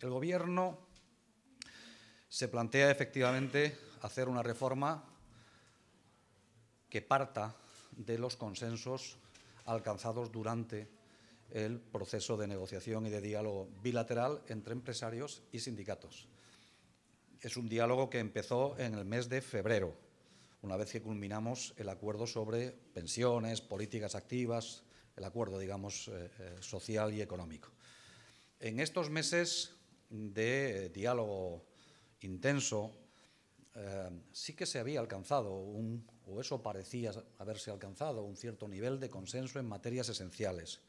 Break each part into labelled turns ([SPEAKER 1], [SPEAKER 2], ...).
[SPEAKER 1] El Gobierno se plantea efectivamente hacer una reforma que parta de los consensos alcanzados durante el proceso de negociación y de diálogo bilateral entre empresarios y sindicatos. Es un diálogo que empezó en el mes de febrero, una vez que culminamos el acuerdo sobre pensiones, políticas activas, el acuerdo, digamos, eh, eh, social y económico. En estos meses de diálogo intenso, eh, sí que se había alcanzado, o eso parecía haberse alcanzado, un cierto nivel de consenso en materias esenciales.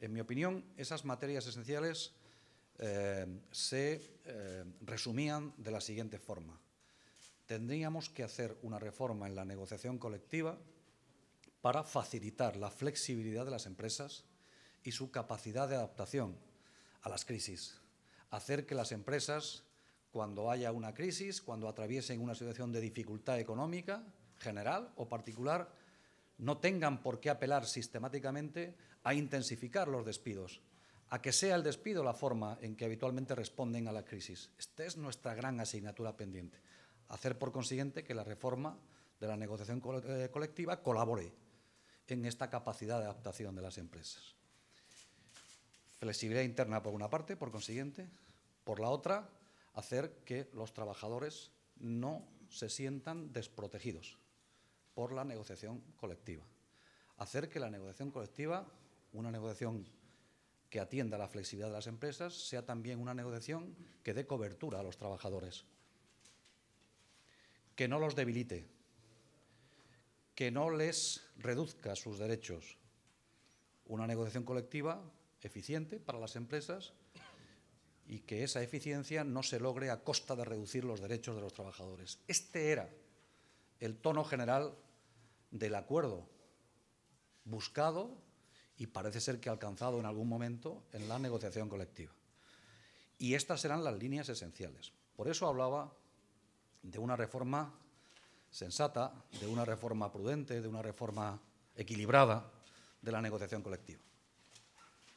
[SPEAKER 1] En mi opinión, esas materias esenciales eh, se eh, resumían de la siguiente forma. Tendríamos que hacer una reforma en la negociación colectiva para facilitar la flexibilidad de las empresas y su capacidad de adaptación a las crisis hacer que las empresas, cuando haya una crisis, cuando atraviesen una situación de dificultad económica general o particular, no tengan por qué apelar sistemáticamente a intensificar los despidos, a que sea el despido la forma en que habitualmente responden a la crisis. Esta es nuestra gran asignatura pendiente. Hacer, por consiguiente, que la reforma de la negociación eh, colectiva colabore en esta capacidad de adaptación de las empresas. Flexibilidad interna por una parte, por consiguiente, por la otra, hacer que los trabajadores no se sientan desprotegidos por la negociación colectiva. Hacer que la negociación colectiva, una negociación que atienda la flexibilidad de las empresas, sea también una negociación que dé cobertura a los trabajadores, que no los debilite, que no les reduzca sus derechos. Una negociación colectiva eficiente para las empresas y que esa eficiencia no se logre a costa de reducir los derechos de los trabajadores. Este era el tono general del acuerdo buscado y parece ser que alcanzado en algún momento en la negociación colectiva. Y estas serán las líneas esenciales. Por eso hablaba de una reforma sensata, de una reforma prudente, de una reforma equilibrada de la negociación colectiva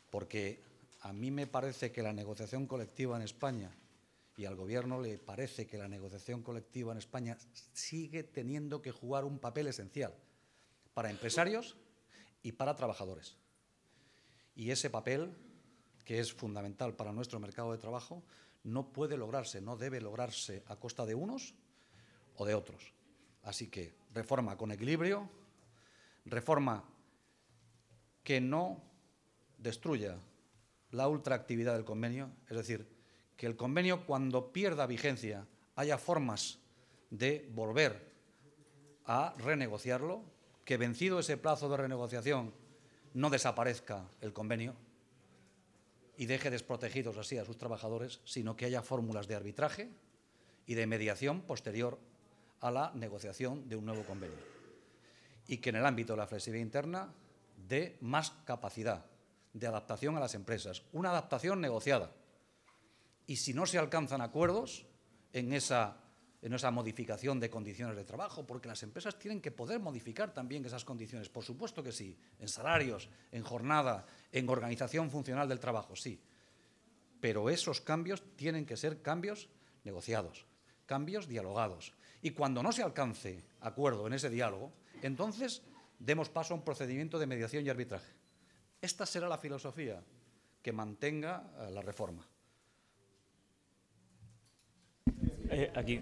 [SPEAKER 1] porque a mí me parece que la negociación colectiva en España y al Gobierno le parece que la negociación colectiva en España sigue teniendo que jugar un papel esencial para empresarios y para trabajadores. Y ese papel, que es fundamental para nuestro mercado de trabajo, no puede lograrse, no debe lograrse a costa de unos o de otros. Así que reforma con equilibrio, reforma que no destruya la ultraactividad del convenio, es decir, que el convenio cuando pierda vigencia haya formas de volver a renegociarlo, que vencido ese plazo de renegociación no desaparezca el convenio y deje desprotegidos así a sus trabajadores, sino que haya fórmulas de arbitraje y de mediación posterior a la negociación de un nuevo convenio. Y que en el ámbito de la flexibilidad interna dé más capacidad de adaptación a las empresas, una adaptación negociada. Y si no se alcanzan acuerdos en esa, en esa modificación de condiciones de trabajo, porque las empresas tienen que poder modificar también esas condiciones, por supuesto que sí, en salarios, en jornada, en organización funcional del trabajo, sí. Pero esos cambios tienen que ser cambios negociados, cambios dialogados. Y cuando no se alcance acuerdo en ese diálogo, entonces demos paso a un procedimiento de mediación y arbitraje. Esta será la filosofía que mantenga eh, la reforma. Eh, aquí.